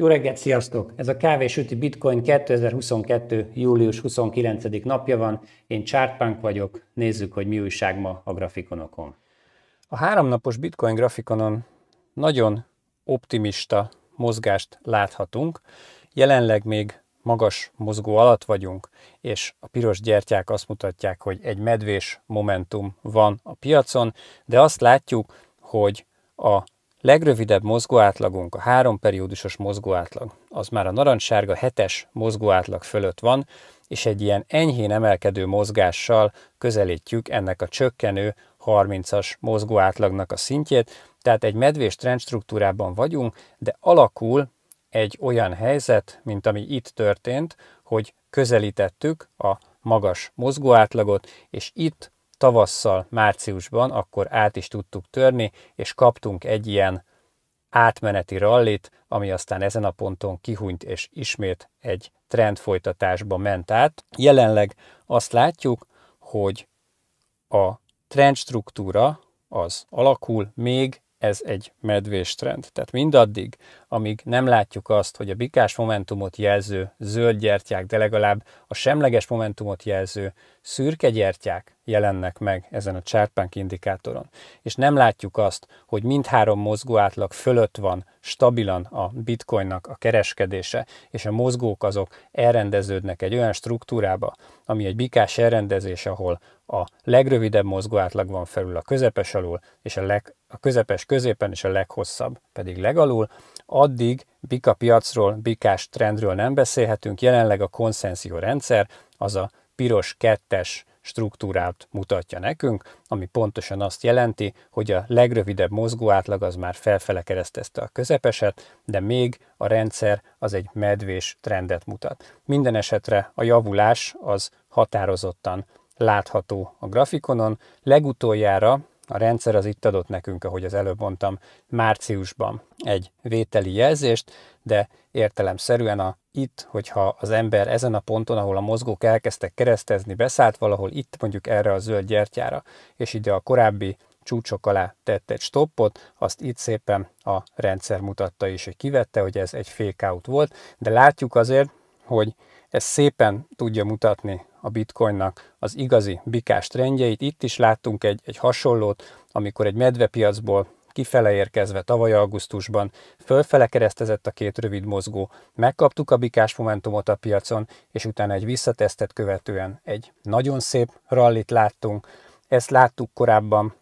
Jó reggelt, sziasztok! Ez a Kávésüti Bitcoin 2022. július 29. napja van. Én Chartpunk vagyok. Nézzük, hogy mi újság ma a grafikonokon. A háromnapos Bitcoin grafikonon nagyon optimista mozgást láthatunk. Jelenleg még magas mozgó alatt vagyunk, és a piros gyertyák azt mutatják, hogy egy medvés momentum van a piacon, de azt látjuk, hogy a Legrövidebb mozgóátlagunk a három periódusos mozgóátlag. Az már a narancssárga hetes mozgóátlag fölött van, és egy ilyen enyhén emelkedő mozgással közelítjük ennek a csökkenő 30-as mozgóátlagnak a szintjét, tehát egy medvés trendstruktúrában vagyunk, de alakul egy olyan helyzet, mint ami itt történt, hogy közelítettük a magas mozgóátlagot, és itt tavasszal, márciusban, akkor át is tudtuk törni, és kaptunk egy ilyen átmeneti rallit, ami aztán ezen a ponton kihunyt és ismét egy trend folytatásba ment át. Jelenleg azt látjuk, hogy a trendstruktúra az alakul, még ez egy medvés trend. Tehát mindaddig, amíg nem látjuk azt, hogy a bikás momentumot jelző zöld gyertyák, de legalább a semleges momentumot jelző szürke gyertyák jelennek meg ezen a chartpunk indikátoron, és nem látjuk azt, hogy mindhárom mozgó átlag fölött van stabilan a bitcoinnak a kereskedése, és a mozgók azok elrendeződnek egy olyan struktúrába, ami egy bikás elrendezés, ahol a legrövidebb mozgó átlag van felül a közepes alul, és a, leg, a közepes középen, és a leghosszabb pedig legalul, addig bika piacról, bikás trendről nem beszélhetünk, jelenleg a konszenzió rendszer az a piros kettes struktúrát mutatja nekünk, ami pontosan azt jelenti, hogy a legrövidebb átlag az már felfele keresztezte a közepeset, de még a rendszer az egy medvés trendet mutat. Minden esetre a javulás az határozottan látható a grafikonon. Legutoljára a rendszer az itt adott nekünk, ahogy az előbb mondtam, márciusban egy vételi jelzést, de értelemszerűen a itt, hogyha az ember ezen a ponton, ahol a mozgók elkezdtek keresztezni, beszállt valahol itt mondjuk erre a zöld gyertyára, és ide a korábbi csúcsok alá tett egy stoppot, azt itt szépen a rendszer mutatta is, hogy kivette, hogy ez egy fake out volt, de látjuk azért, hogy ez szépen tudja mutatni a bitcoinnak az igazi bikás trendjeit. Itt is láttunk egy, egy hasonlót, amikor egy medvepiacból kifele érkezve tavaly augusztusban, fölfele keresztezett a két rövid mozgó, megkaptuk a bikás momentumot a piacon, és utána egy visszatesztet követően egy nagyon szép rallit láttunk. Ezt láttuk korábban,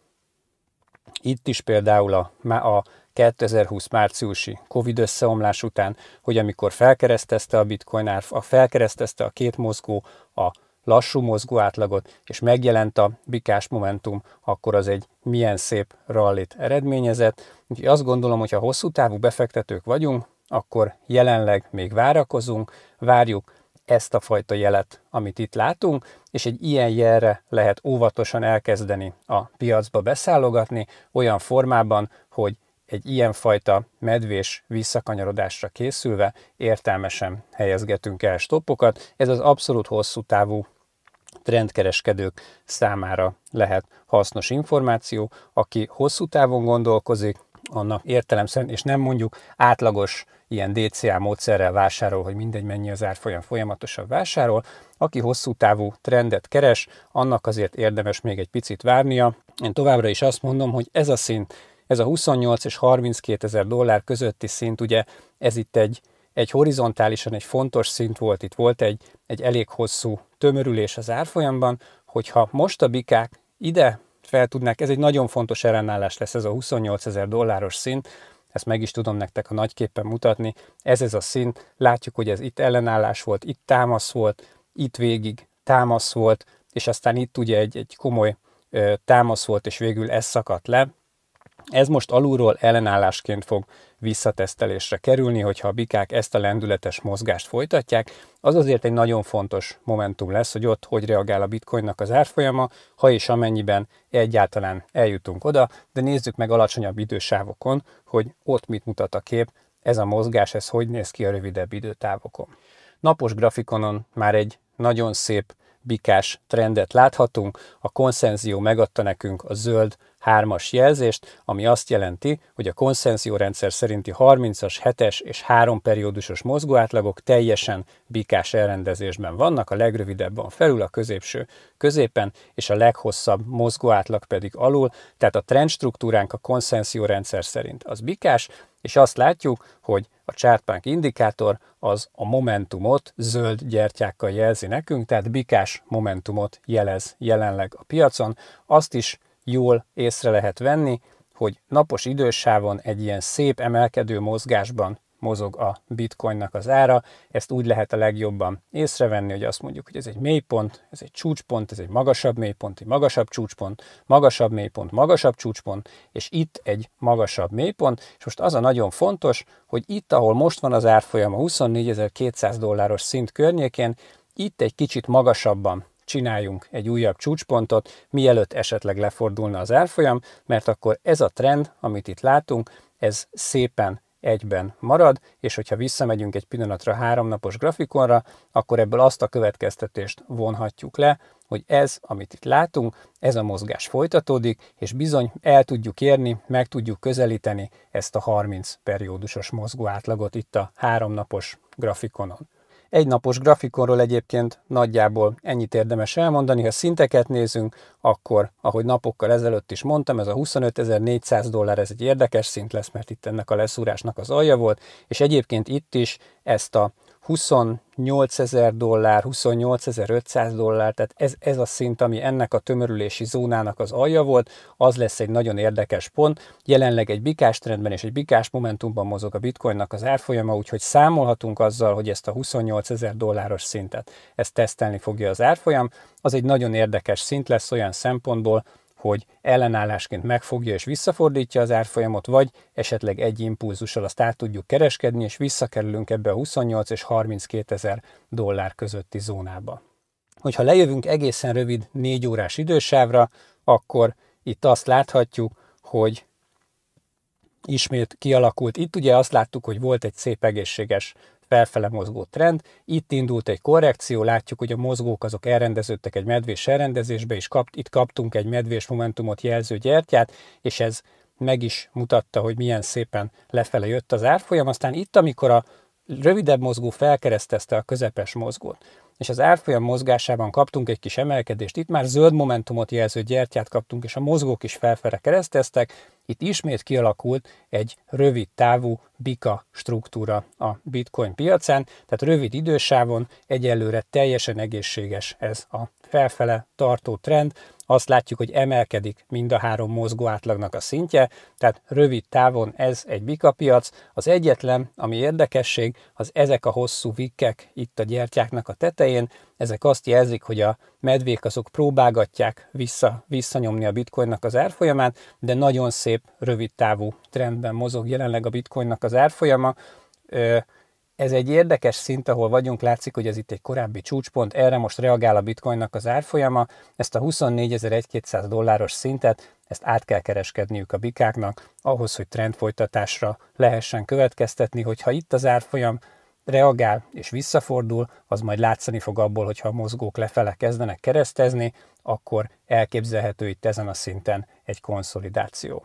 itt is például a, a 2020 márciusi Covid összeomlás után, hogy amikor felkeresztezte a bitcoin árf, a felkeresztezte a két mozgó a lassú mozgó átlagot, és megjelent a bikás momentum, akkor az egy milyen szép rallit eredményezett. Úgyhogy azt gondolom, hogy ha hosszú távú befektetők vagyunk, akkor jelenleg még várakozunk, várjuk ezt a fajta jelet, amit itt látunk, és egy ilyen jelre lehet óvatosan elkezdeni a piacba beszállogatni, olyan formában, hogy egy ilyen fajta medvés visszakanyarodásra készülve értelmesen helyezgetünk el stoppokat. Ez az abszolút hosszú távú trendkereskedők számára lehet hasznos információ, aki hosszú távon gondolkozik, annak értelemszerűen, és nem mondjuk átlagos ilyen DCA módszerrel vásárol, hogy mindegy mennyi az árfolyam folyamatosan vásárol. Aki hosszú távú trendet keres, annak azért érdemes még egy picit várnia. Én továbbra is azt mondom, hogy ez a szint, ez a 28 és 32 ezer dollár közötti szint, ugye ez itt egy, egy horizontálisan egy fontos szint volt, itt volt egy, egy elég hosszú tömörülés az árfolyamban, hogyha most a bikák ide fel tudnak, ez egy nagyon fontos ellenállás lesz ez a 28 ezer dolláros szint, ezt meg is tudom nektek a nagyképpen mutatni, ez ez a szint, látjuk, hogy ez itt ellenállás volt, itt támasz volt, itt végig támasz volt, és aztán itt ugye egy, egy komoly ö, támasz volt, és végül ez szakadt le, ez most alulról ellenállásként fog visszatesztelésre kerülni, hogyha a bikák ezt a lendületes mozgást folytatják. Az azért egy nagyon fontos momentum lesz, hogy ott hogy reagál a bitcoinnak az árfolyama, ha és amennyiben egyáltalán eljutunk oda, de nézzük meg alacsonyabb idősávokon, hogy ott mit mutat a kép, ez a mozgás, ez hogy néz ki a rövidebb időtávokon. Napos grafikonon már egy nagyon szép bikás trendet láthatunk, a konszenzió megadta nekünk a zöld hármas jelzést, ami azt jelenti, hogy a konszenziórendszer szerinti 30-as, 7-es és 3 periódusos mozgóátlagok teljesen bikás elrendezésben vannak, a legrövidebb van felül, a középső középen, és a leghosszabb mozgóátlag pedig alul, tehát a trendstruktúránk a konszenziórendszer szerint az bikás, és azt látjuk, hogy a csártpánk indikátor az a momentumot zöld gyertyákkal jelzi nekünk, tehát bikás momentumot jelez jelenleg a piacon. Azt is jól észre lehet venni, hogy napos idősávon egy ilyen szép emelkedő mozgásban mozog a bitcoinnak az ára. Ezt úgy lehet a legjobban észrevenni, hogy azt mondjuk, hogy ez egy mélypont, ez egy csúcspont, ez egy magasabb mélypont, egy magasabb csúcspont, magasabb mélypont, magasabb csúcspont, és itt egy magasabb mélypont. És most az a nagyon fontos, hogy itt, ahol most van az árfolyama 24.200 dolláros szint környékén, itt egy kicsit magasabban csináljunk egy újabb csúcspontot, mielőtt esetleg lefordulna az árfolyam, mert akkor ez a trend, amit itt látunk, ez szépen egyben marad, és hogyha visszamegyünk egy pillanatra háromnapos grafikonra, akkor ebből azt a következtetést vonhatjuk le, hogy ez, amit itt látunk, ez a mozgás folytatódik, és bizony el tudjuk érni, meg tudjuk közelíteni ezt a 30 periódusos mozgó átlagot itt a háromnapos grafikonon. Egy napos grafikonról egyébként nagyjából ennyit érdemes elmondani, ha szinteket nézünk, akkor, ahogy napokkal ezelőtt is mondtam, ez a 25.400 dollár, ez egy érdekes szint lesz, mert itt ennek a leszúrásnak az alja volt, és egyébként itt is ezt a 28 ezer dollár, 28 500 dollár, tehát ez, ez a szint, ami ennek a tömörülési zónának az alja volt, az lesz egy nagyon érdekes pont. Jelenleg egy bikás trendben és egy bikás momentumban mozog a bitcoinnak az árfolyama, úgyhogy számolhatunk azzal, hogy ezt a 28 ezer dolláros szintet, ezt tesztelni fogja az árfolyam. Az egy nagyon érdekes szint lesz olyan szempontból, hogy ellenállásként megfogja és visszafordítja az árfolyamot, vagy esetleg egy impulzussal azt át tudjuk kereskedni, és visszakerülünk ebbe a 28 és 32 ezer dollár közötti zónába. Hogyha lejövünk egészen rövid 4 órás idősávra, akkor itt azt láthatjuk, hogy ismét kialakult. Itt ugye azt láttuk, hogy volt egy szép egészséges felfele mozgó trend. Itt indult egy korrekció, látjuk, hogy a mozgók azok elrendeződtek egy medvés elrendezésbe, és kapt. itt kaptunk egy medvés momentumot jelző gyertyát, és ez meg is mutatta, hogy milyen szépen lefele jött az árfolyam. Aztán itt, amikor a rövidebb mozgó felkeresztezte a közepes mozgót, és az árfolyam mozgásában kaptunk egy kis emelkedést. Itt már zöld momentumot jelző gyertyát kaptunk, és a mozgók is felfele kereszteztek. Itt ismét kialakult egy rövid távú bika struktúra a bitcoin piacán, tehát rövid idősávon egyelőre teljesen egészséges ez a felfele tartó trend, azt látjuk, hogy emelkedik mind a három mozgó átlagnak a szintje, tehát rövid távon ez egy bikapiac. Az egyetlen, ami érdekesség, az ezek a hosszú vikkek itt a gyertyáknak a tetején, ezek azt jelzik, hogy a medvék azok próbálgatják vissza, visszanyomni a bitcoinnak az árfolyamát, de nagyon szép, rövid távú trendben mozog jelenleg a bitcoinnak az árfolyama. Ö, ez egy érdekes szint, ahol vagyunk, látszik, hogy ez itt egy korábbi csúcspont, erre most reagál a bitcoinnak az árfolyama, ezt a 24.200 dolláros szintet, ezt át kell kereskedniük a bikáknak, ahhoz, hogy trend folytatásra lehessen következtetni, hogyha itt az árfolyam reagál és visszafordul, az majd látszani fog abból, hogyha a mozgók lefele kezdenek keresztezni, akkor elképzelhető itt ezen a szinten egy konszolidáció.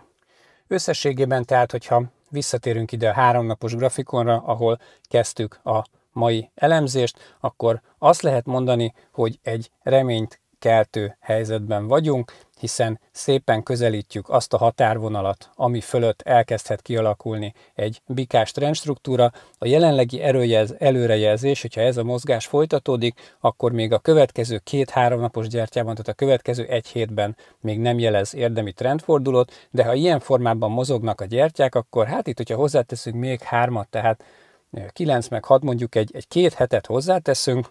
Összességében tehát, hogyha visszatérünk ide a háromnapos grafikonra, ahol kezdtük a mai elemzést, akkor azt lehet mondani, hogy egy reményt keltő helyzetben vagyunk, hiszen szépen közelítjük azt a határvonalat, ami fölött elkezdhet kialakulni egy bikás trendstruktúra. A jelenlegi erőjez, előrejelzés, hogyha ez a mozgás folytatódik, akkor még a következő két-három napos gyertyában, tehát a következő egy hétben még nem jelez érdemi trendfordulót, de ha ilyen formában mozognak a gyertyák, akkor hát itt, hogyha hozzáteszünk még hármat, tehát 9 meg 6 mondjuk egy, egy két hetet hozzáteszünk,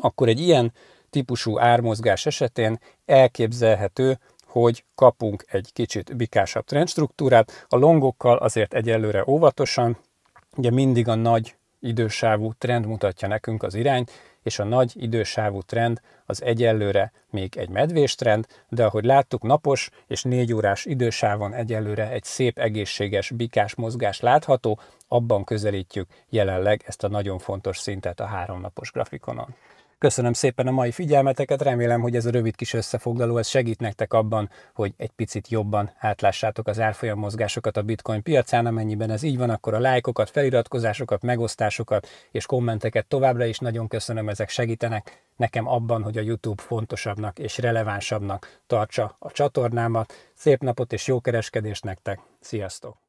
akkor egy ilyen típusú ármozgás esetén elképzelhető, hogy kapunk egy kicsit bikásabb trendstruktúrát. A longokkal azért egyelőre óvatosan, ugye mindig a nagy idősávú trend mutatja nekünk az irányt, és a nagy idősávú trend az egyelőre még egy medvés trend, de ahogy láttuk, napos és négy órás idősávon egyelőre egy szép egészséges bikás mozgás látható, abban közelítjük jelenleg ezt a nagyon fontos szintet a háromnapos grafikonon. Köszönöm szépen a mai figyelmeteket, remélem, hogy ez a rövid kis összefoglaló ez segít nektek abban, hogy egy picit jobban átlássátok az árfolyam mozgásokat a bitcoin piacán, amennyiben ez így van, akkor a lájkokat, feliratkozásokat, megosztásokat és kommenteket továbbra is nagyon köszönöm, ezek segítenek nekem abban, hogy a YouTube fontosabbnak és relevánsabbnak tartsa a csatornámat. Szép napot és jó kereskedést nektek! Sziasztok!